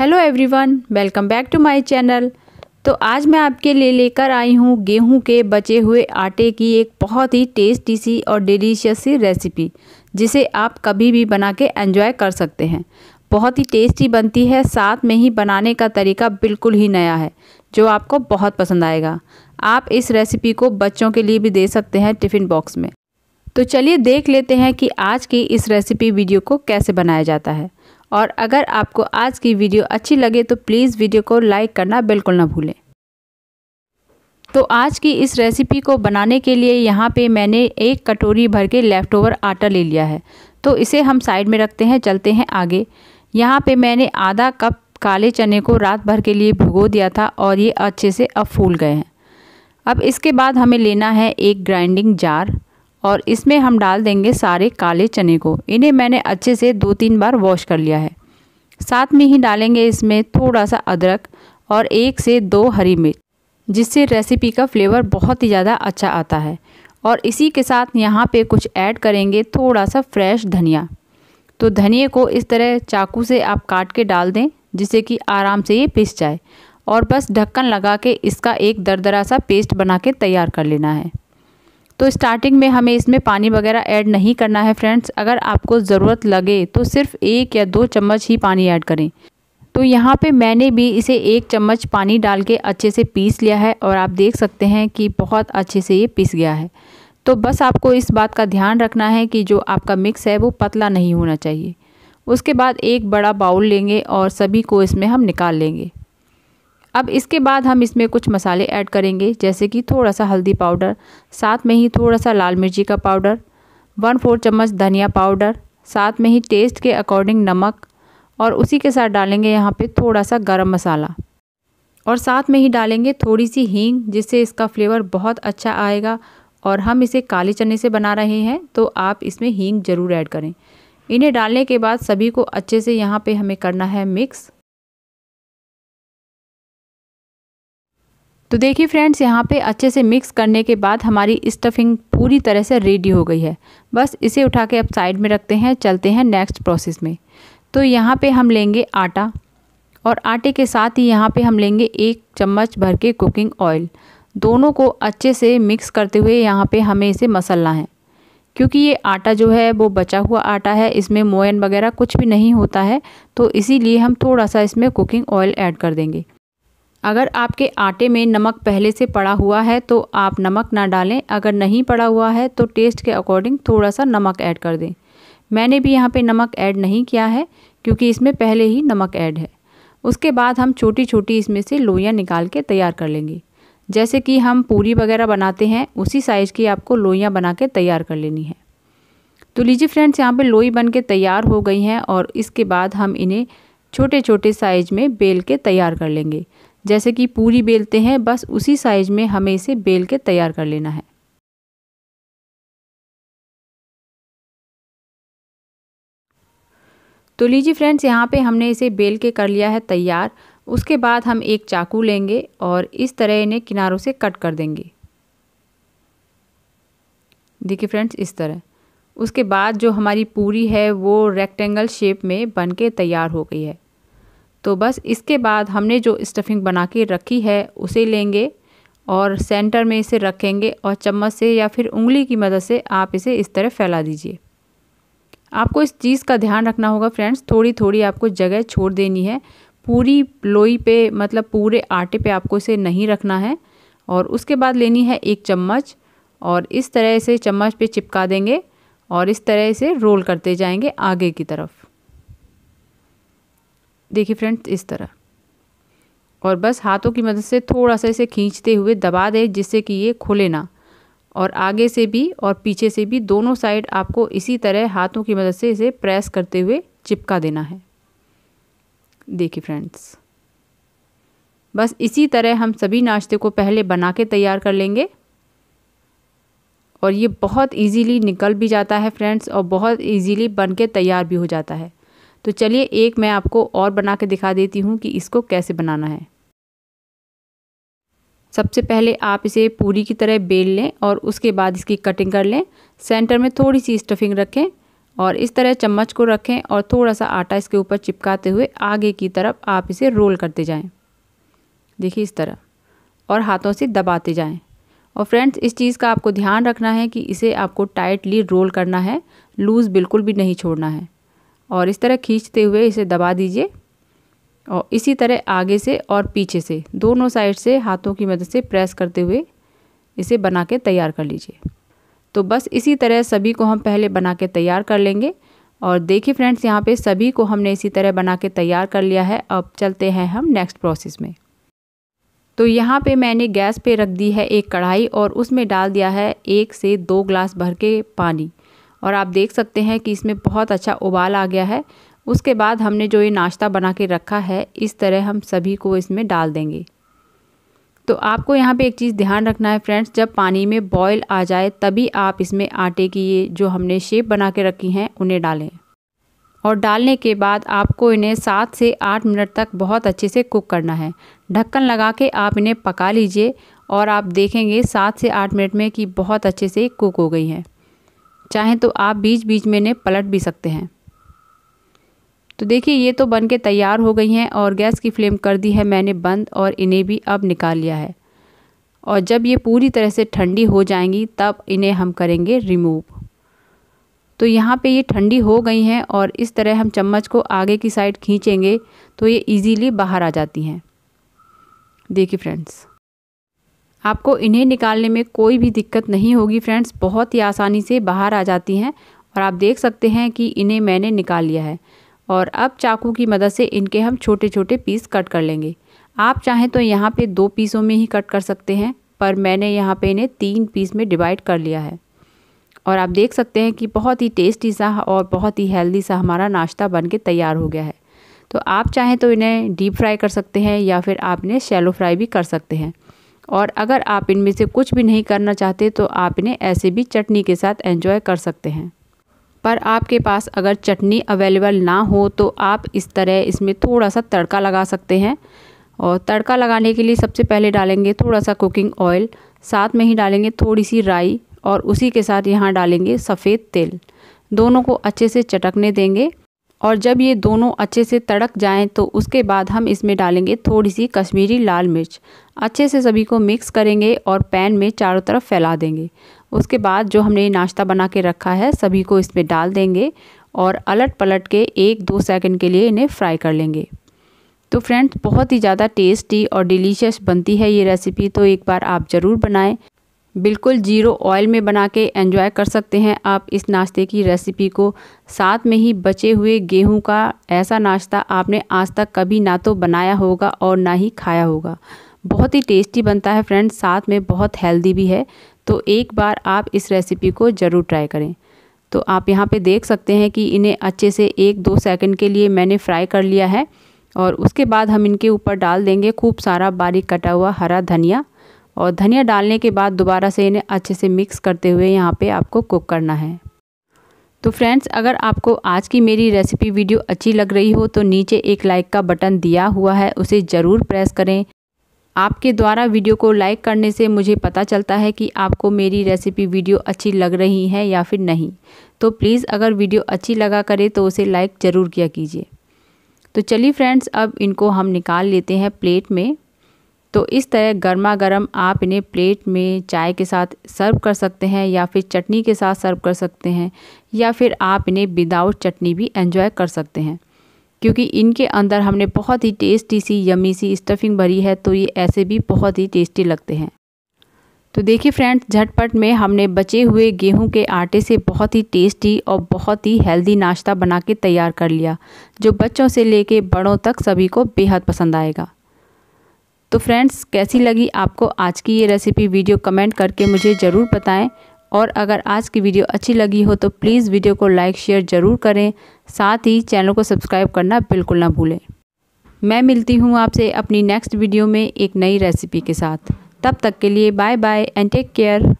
hello everyone welcome back to my channel तो आज मैं आपके लिए लेकर आई हूँ गेहूं के बचे हुए आटे की एक बहुत ही टेस्टी सी और डिलीशियस सी रेसिपी जिसे आप कभी भी बना के एंजॉय कर सकते हैं बहुत ही टेस्टी बनती है साथ में ही बनाने का तरीका बिल्कुल ही नया है जो आपको बहुत पसंद आएगा आप इस रेसिपी को बच्चों के लिए भी दे सकते हैं टिफ़िन बॉक्स में तो चलिए देख लेते हैं कि आज की इस रेसिपी वीडियो को कैसे बनाया जाता है और अगर आपको आज की वीडियो अच्छी लगे तो प्लीज़ वीडियो को लाइक करना बिल्कुल ना भूलें तो आज की इस रेसिपी को बनाने के लिए यहाँ पे मैंने एक कटोरी भर के लेफ़्ट ओवर आटा ले लिया है तो इसे हम साइड में रखते हैं चलते हैं आगे यहाँ पे मैंने आधा कप काले चने को रात भर के लिए भिगो दिया था और ये अच्छे से अब फूल गए हैं अब इसके बाद हमें लेना है एक ग्राइंडिंग जार और इसमें हम डाल देंगे सारे काले चने को इन्हें मैंने अच्छे से दो तीन बार वॉश कर लिया है साथ में ही डालेंगे इसमें थोड़ा सा अदरक और एक से दो हरी मिर्च जिससे रेसिपी का फ्लेवर बहुत ही ज़्यादा अच्छा आता है और इसी के साथ यहाँ पे कुछ ऐड करेंगे थोड़ा सा फ्रेश धनिया तो धनिए को इस तरह चाकू से आप काट के डाल दें जिससे कि आराम से ये पिस जाए और बस ढक्कन लगा के इसका एक दरदरा सा पेस्ट बना के तैयार कर लेना है तो स्टार्टिंग में हमें इसमें पानी वगैरह ऐड नहीं करना है फ्रेंड्स अगर आपको ज़रूरत लगे तो सिर्फ एक या दो चम्मच ही पानी ऐड करें तो यहाँ पे मैंने भी इसे एक चम्मच पानी डाल के अच्छे से पीस लिया है और आप देख सकते हैं कि बहुत अच्छे से ये पीस गया है तो बस आपको इस बात का ध्यान रखना है कि जो आपका मिक्स है वो पतला नहीं होना चाहिए उसके बाद एक बड़ा बाउल लेंगे और सभी को इसमें हम निकाल लेंगे अब इसके बाद हम इसमें कुछ मसाले ऐड करेंगे जैसे कि थोड़ा सा हल्दी पाउडर साथ में ही थोड़ा सा लाल मिर्ची का पाउडर वन फोर चम्मच धनिया पाउडर साथ में ही टेस्ट के अकॉर्डिंग नमक और उसी के साथ डालेंगे यहाँ पे थोड़ा सा गरम मसाला और साथ में ही डालेंगे थोड़ी सी हींग जिससे इसका फ्लेवर बहुत अच्छा आएगा और हम इसे काले चने से बना रहे हैं तो आप इसमें हींग ज़रूर ऐड करें इन्हें डालने के बाद सभी को अच्छे से यहाँ पे हमें करना है मिक्स तो देखिए फ्रेंड्स यहाँ पे अच्छे से मिक्स करने के बाद हमारी स्टफिंग पूरी तरह से रेडी हो गई है बस इसे उठा के अब साइड में रखते हैं चलते हैं नेक्स्ट प्रोसेस में तो यहाँ पे हम लेंगे आटा और आटे के साथ ही यहाँ पे हम लेंगे एक चम्मच भर के कुकिंग ऑयल दोनों को अच्छे से मिक्स करते हुए यहाँ पर हमें इसे मसलना है क्योंकि ये आटा जो है वो बचा हुआ आटा है इसमें मोयन वगैरह कुछ भी नहीं होता है तो इसीलिए हम थोड़ा सा इसमें कुकिंग ऑयल ऐड कर देंगे अगर आपके आटे में नमक पहले से पड़ा हुआ है तो आप नमक ना डालें अगर नहीं पड़ा हुआ है तो टेस्ट के अकॉर्डिंग थोड़ा सा नमक ऐड कर दें मैंने भी यहाँ पे नमक ऐड नहीं किया है क्योंकि इसमें पहले ही नमक ऐड है उसके बाद हम छोटी छोटी इसमें से लोइयाँ निकाल के तैयार कर लेंगे जैसे कि हम पूरी वगैरह बनाते हैं उसी साइज़ की आपको लोइयाँ बना के तैयार कर लेनी है तो लीजिए फ्रेंड्स यहाँ पर लोई बन के तैयार हो गई हैं और इसके बाद हम इन्हें छोटे छोटे साइज में बेल के तैयार कर लेंगे जैसे कि पूरी बेलते हैं बस उसी साइज में हमें इसे बेल के तैयार कर लेना है तो लीजिए फ्रेंड्स यहाँ पे हमने इसे बेल के कर लिया है तैयार उसके बाद हम एक चाकू लेंगे और इस तरह इन्हें किनारों से कट कर देंगे देखिए फ्रेंड्स इस तरह उसके बाद जो हमारी पूरी है वो रेक्टेंगल शेप में बन के तैयार हो गई है तो बस इसके बाद हमने जो स्टफिंग बना के रखी है उसे लेंगे और सेंटर में इसे रखेंगे और चम्मच से या फिर उंगली की मदद से आप इसे इस तरह फैला दीजिए आपको इस चीज़ का ध्यान रखना होगा फ्रेंड्स थोड़ी थोड़ी आपको जगह छोड़ देनी है पूरी लोई पे मतलब पूरे आटे पे आपको इसे नहीं रखना है और उसके बाद लेनी है एक चम्मच और इस तरह से चम्मच पे चिपका देंगे और इस तरह से रोल करते जाएंगे आगे की तरफ देखिए फ्रेंड्स इस तरह और बस हाथों की मदद से थोड़ा सा इसे खींचते हुए दबा दें जिससे कि ये खुले ना और आगे से भी और पीछे से भी दोनों साइड आपको इसी तरह हाथों की मदद से इसे प्रेस करते हुए चिपका देना है देखिए फ्रेंड्स बस इसी तरह हम सभी नाश्ते को पहले बना के तैयार कर लेंगे और ये बहुत इजीली निकल भी जाता है फ्रेंड्स और बहुत इजीली बन के तैयार भी हो जाता है तो चलिए एक मैं आपको और बना के दिखा देती हूँ कि इसको कैसे बनाना है सबसे पहले आप इसे पूरी की तरह बेल लें और उसके बाद इसकी कटिंग कर लें सेंटर में थोड़ी सी स्टफिंग रखें और इस तरह चम्मच को रखें और थोड़ा सा आटा इसके ऊपर चिपकाते हुए आगे की तरफ आप इसे रोल करते जाएं देखिए इस तरह और हाथों से दबाते जाएं और फ्रेंड्स इस चीज़ का आपको ध्यान रखना है कि इसे आपको टाइटली रोल करना है लूज़ बिल्कुल भी नहीं छोड़ना है और इस तरह खींचते हुए इसे दबा दीजिए और इसी तरह आगे से और पीछे से दोनों साइड से हाथों की मदद से प्रेस करते हुए इसे बना के तैयार कर लीजिए तो बस इसी तरह सभी को हम पहले बना के तैयार कर लेंगे और देखिए फ्रेंड्स यहाँ पे सभी को हमने इसी तरह बना के तैयार कर लिया है अब चलते हैं हम नेक्स्ट प्रोसेस में तो यहाँ पे मैंने गैस पे रख दी है एक कढ़ाई और उसमें डाल दिया है एक से दो ग्लास भर के पानी और आप देख सकते हैं कि इसमें बहुत अच्छा उबाल आ गया है उसके बाद हमने जो ये नाश्ता बना के रखा है इस तरह हम सभी को इसमें डाल देंगे तो आपको यहाँ पे एक चीज़ ध्यान रखना है फ्रेंड्स जब पानी में बॉयल आ जाए तभी आप इसमें आटे की ये जो हमने शेप बना के रखी हैं उन्हें डालें और डालने के बाद आपको इन्हें सात से आठ मिनट तक बहुत अच्छे से कुक करना है ढक्कन लगा के आप इन्हें पका लीजिए और आप देखेंगे सात से आठ मिनट में कि बहुत अच्छे से कुक हो गई हैं चाहें तो आप बीच बीच में इन्हें पलट भी सकते हैं तो देखिए ये तो बन के तैयार हो गई हैं और गैस की फ्लेम कर दी है मैंने बंद और इन्हें भी अब निकाल लिया है और जब ये पूरी तरह से ठंडी हो जाएंगी तब इन्हें हम करेंगे रिमूव तो यहाँ पे ये ठंडी हो गई हैं और इस तरह हम चम्मच को आगे की साइड खींचेंगे तो ये इजीली बाहर आ जाती हैं देखिए फ्रेंड्स आपको इन्हें निकालने में कोई भी दिक्कत नहीं होगी फ्रेंड्स बहुत ही आसानी से बाहर आ जाती हैं और आप देख सकते हैं कि इन्हें मैंने निकाल लिया है और अब चाकू की मदद से इनके हम छोटे छोटे पीस कट कर लेंगे आप चाहें तो यहाँ पे दो पीसों में ही कट कर सकते हैं पर मैंने यहाँ पे इन्हें तीन पीस में डिवाइड कर लिया है और आप देख सकते हैं कि बहुत ही टेस्टी सा और बहुत ही हेल्दी सा हमारा नाश्ता बन के तैयार हो गया है तो आप चाहें तो इन्हें डीप फ्राई कर सकते हैं या फिर आप इन्हें शैलो फ्राई भी कर सकते हैं और अगर आप इनमें से कुछ भी नहीं करना चाहते तो आप इन्हें ऐसे भी चटनी के साथ एंजॉय कर सकते हैं पर आपके पास अगर चटनी अवेलेबल ना हो तो आप इस तरह इसमें थोड़ा सा तड़का लगा सकते हैं और तड़का लगाने के लिए सबसे पहले डालेंगे थोड़ा सा कुकिंग ऑयल साथ में ही डालेंगे थोड़ी सी राई और उसी के साथ यहाँ डालेंगे सफ़ेद तेल दोनों को अच्छे से चटकने देंगे और जब ये दोनों अच्छे से तड़क जाएं तो उसके बाद हम इसमें डालेंगे थोड़ी सी कश्मीरी लाल मिर्च अच्छे से सभी को मिक्स करेंगे और पैन में चारों तरफ फैला देंगे उसके बाद जो हमने नाश्ता बना के रखा है सभी को इसमें डाल देंगे और अलट पलट के एक दो सेकंड के लिए इन्हें फ्राई कर लेंगे तो फ्रेंड्स बहुत ही ज़्यादा टेस्टी और डिलीशियस बनती है ये रेसिपी तो एक बार आप ज़रूर बनाएँ बिल्कुल ज़ीरो ऑयल में बना के एंजॉय कर सकते हैं आप इस नाश्ते की रेसिपी को साथ में ही बचे हुए गेहूं का ऐसा नाश्ता आपने आज तक कभी ना तो बनाया होगा और ना ही खाया होगा बहुत ही टेस्टी बनता है फ्रेंड्स साथ में बहुत हेल्दी भी है तो एक बार आप इस रेसिपी को ज़रूर ट्राई करें तो आप यहाँ पे देख सकते हैं कि इन्हें अच्छे से एक दो सेकंड के लिए मैंने फ्राई कर लिया है और उसके बाद हम इनके ऊपर डाल देंगे खूब सारा बारीक कटा हुआ हरा धनिया और धनिया डालने के बाद दोबारा से इन्हें अच्छे से मिक्स करते हुए यहाँ पे आपको कुक करना है तो फ्रेंड्स अगर आपको आज की मेरी रेसिपी वीडियो अच्छी लग रही हो तो नीचे एक लाइक का बटन दिया हुआ है उसे ज़रूर प्रेस करें आपके द्वारा वीडियो को लाइक करने से मुझे पता चलता है कि आपको मेरी रेसिपी वीडियो अच्छी लग रही है या फिर नहीं तो प्लीज़ अगर वीडियो अच्छी लगा करे तो उसे लाइक ज़रूर किया कीजिए तो चलिए फ्रेंड्स अब इनको हम निकाल लेते हैं प्लेट में तो इस तरह गर्मा गर्म आप इन्हें प्लेट में चाय के साथ सर्व कर सकते हैं या फिर चटनी के साथ सर्व कर सकते हैं या फिर आप इन्हें विदाउट चटनी भी एंजॉय कर सकते हैं क्योंकि इनके अंदर हमने बहुत ही टेस्टी सी यमी सी स्टफिंग भरी है तो ये ऐसे भी बहुत ही टेस्टी लगते हैं तो देखिए फ्रेंड्स झटपट में हमने बचे हुए गेहूं के आटे से बहुत ही टेस्टी और बहुत ही हेल्दी नाश्ता बना के तैयार कर लिया जो बच्चों से लेके बड़ों तक सभी को बेहद पसंद आएगा तो फ्रेंड्स कैसी लगी आपको आज की ये रेसिपी वीडियो कमेंट करके मुझे ज़रूर बताएं और अगर आज की वीडियो अच्छी लगी हो तो प्लीज़ वीडियो को लाइक शेयर ज़रूर करें साथ ही चैनल को सब्सक्राइब करना बिल्कुल ना भूलें मैं मिलती हूँ आपसे अपनी नेक्स्ट वीडियो में एक नई रेसिपी के साथ तब तक के लिए bye bye and take care